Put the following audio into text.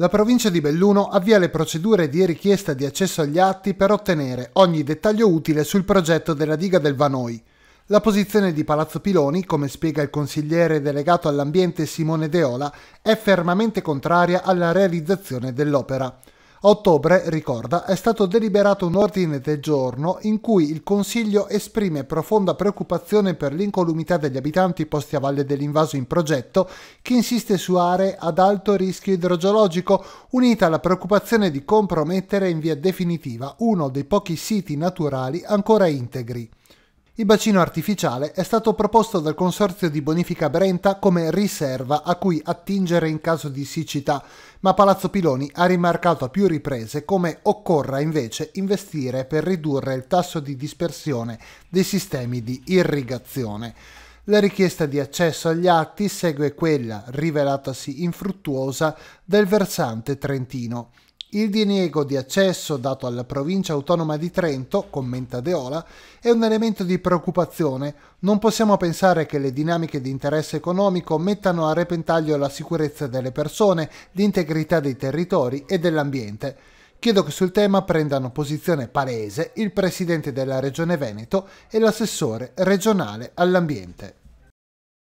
la provincia di Belluno avvia le procedure di richiesta di accesso agli atti per ottenere ogni dettaglio utile sul progetto della diga del Vanoi. La posizione di Palazzo Piloni, come spiega il consigliere delegato all'ambiente Simone Deola, è fermamente contraria alla realizzazione dell'opera. A ottobre, ricorda, è stato deliberato un ordine del giorno in cui il Consiglio esprime profonda preoccupazione per l'incolumità degli abitanti posti a valle dell'invaso in progetto, che insiste su aree ad alto rischio idrogeologico, unita alla preoccupazione di compromettere in via definitiva uno dei pochi siti naturali ancora integri. Il bacino artificiale è stato proposto dal Consorzio di Bonifica Brenta come riserva a cui attingere in caso di siccità, ma Palazzo Piloni ha rimarcato a più riprese come occorra invece investire per ridurre il tasso di dispersione dei sistemi di irrigazione. La richiesta di accesso agli atti segue quella, rivelatasi infruttuosa, del versante trentino. Il diniego di accesso dato alla provincia autonoma di Trento, commenta Deola, è un elemento di preoccupazione. Non possiamo pensare che le dinamiche di interesse economico mettano a repentaglio la sicurezza delle persone, l'integrità dei territori e dell'ambiente. Chiedo che sul tema prendano posizione palese il presidente della Regione Veneto e l'assessore regionale all'ambiente.